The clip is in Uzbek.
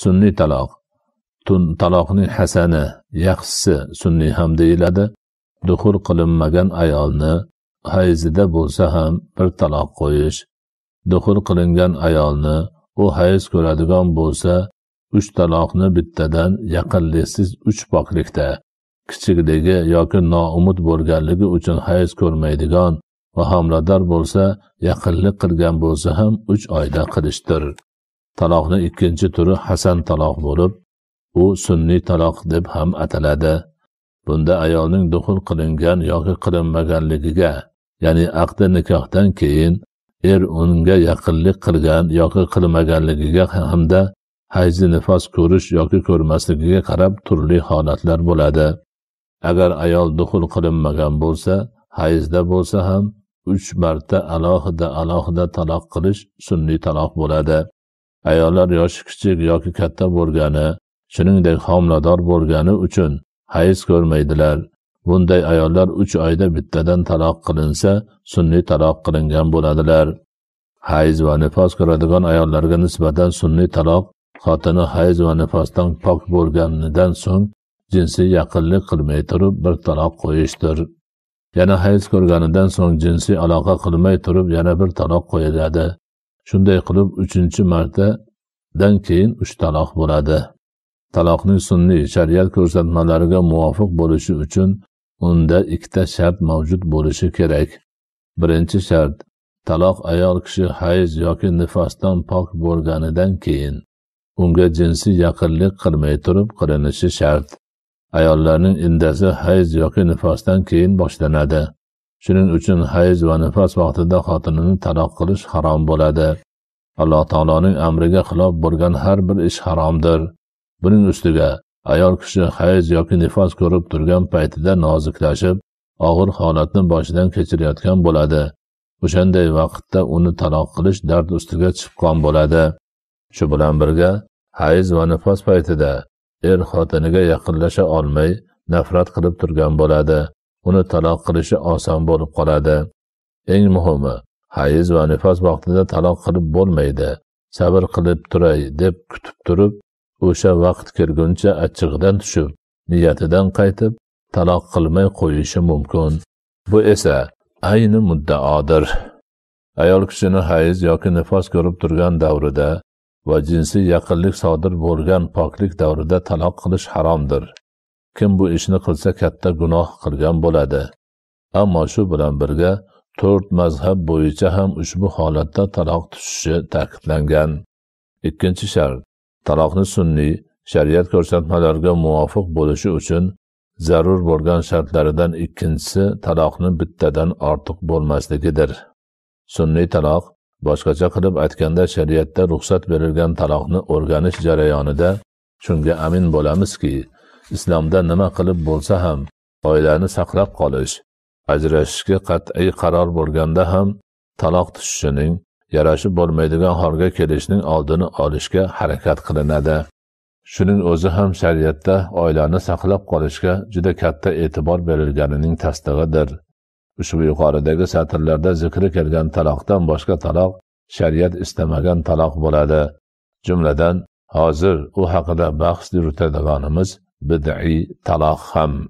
sunniy taloq taloqning hasani yaxshisi sunniy ham deyiladi duhur qilinmagan ayolni hayzida bo'lsa ham bir taloq qo'yish duhur qilingan ayolni u hayz ko'radigan bo'lsa uch taloqni bittadan yaqinliksiz uch poklikda kichikligi yoki noumid bo'lganligi uchun hayz ko'rmaydigan va homilador bo'lsa yaqinlik qilgan bo'lsa ham uch oyda qilishdir taloqni ikkinchi turi hasan taloq bo'lib u sunniy taloq deb ham ataladi bunda ayolning duxul qilingan yoki qilinmaganligiga ya'ni aqdi nikohdan keyin er unga yaqinlik qilgan yoki qilmaganligiga hamda hayzi nifos ko'rish yoki ko'rmasligiga qarab turli holatlar bo'ladi agar ayol duxul qilinmagan bo'lsa hayzda bo'lsa ham uch marta alohida alohida taloq qilish sunniy taloq bo'ladi ayollar yoshi kichik yoki katta bo'lgani shuningdek homilador bo'lgani uchun hayz ko'rmaydilar bunday ayollar uch oyda bittadan taloq qilinsa sunniy taloq qilingan bo'ladilar hayz va nifos ko'radigan ayollarga nisbatan sunniy taloq xotini hayz va nifosdan pok bo'lganidan so'ng jinsiy yaqinlik qilmay turib bir taloq qo'yishdir yana hayz ko'rganidan so'ng jinsiy aloqa qilmay turib yana bir taloq qo'yiladi shunday qilib uchinchi martadan keyin uch taloq bo'ladi taloqning sunniy shariat ko'rsatmalariga muvofiq bo'lishi uchun unda ikkita shart mavjud bo'lishi kerak birinchi shart taloq ayol kishi hayz yoki nifosdan pok bo'lganidan keyin unga jinsiy yaqinlik qilmay turib qilinishi shart ayollarning indasi hayz yoki nifosdan keyin boshlanadi shuning uchun hayz va nifos vaqtida xotinini taloq qilish harom bo'ladi alloh taoloning amriga xilof bo'lgan har bir ish haromdir buning ustiga ayol kishi hayz yoki nifos ko'rib turgan paytida noziklashib og'ir holatni boshidan kechirayotgan bo'ladi o'shanday vaqtda uni taloq qilish dard ustiga chipqon bo'ladi shu bilan birga hayz va nifos paytida er xotiniga yaqinlasha olmay nafrat qilib turgan bo'ladi uni taloq qilishi oson bo'lib qoladi eng muhimi hayiz va nifos vaqtida taloq qilib bo'lmaydi sabr qilib turay deb kutib turib o'sha vaqt kelguncha achchig'idan tushib niyatidan qaytib taloq qilmay qo'yishi mumkin bu esa ayni muddaodir ayol kishini hayiz yoki nifos ko'rib turgan davrida va jinsiy yaqinlik sodir bo'lgan poklik davrida taloq qilish haromdir kim bu ishni qilsa katta gunoh qilgan bo'ladi ammo shu bilan birga to'rt mazhab bo'yicha ham ushbu holatda taloq tushishi ta'kidlangan ikkinchi shart taloqni sunniy shariat ko'rsatmalariga muvofiq bo'lishi uchun zarur bo'lgan shartlaridan ikkinchisi taloqni bittadan ortiq bo'lmasligidir sunniy taloq boshqacha qilib aytganda shariatda ruxsat berilgan taloqni o'rganish jarayonida shunga amin bo'lamizki islomda nima qilib bo'lsa ham oilani saqlab qolish ajrashishga qat'iy qaror bo'lganda ham taloq tushishining yarashib bo'lmaydigan holga kelishning oldini olishga harakat qilinadi shuning o'zi ham shariatda oilani saqlab qolishga juda katta e'tibor berilganining tasdig'idir ushbu yuqoridagi satrlarda zikri kelgan taloqdan boshqa taloq shariat istamagan taloq bo'ladi jumladan hozir u haqida bahs yuritadiganimiz بدع تلاخم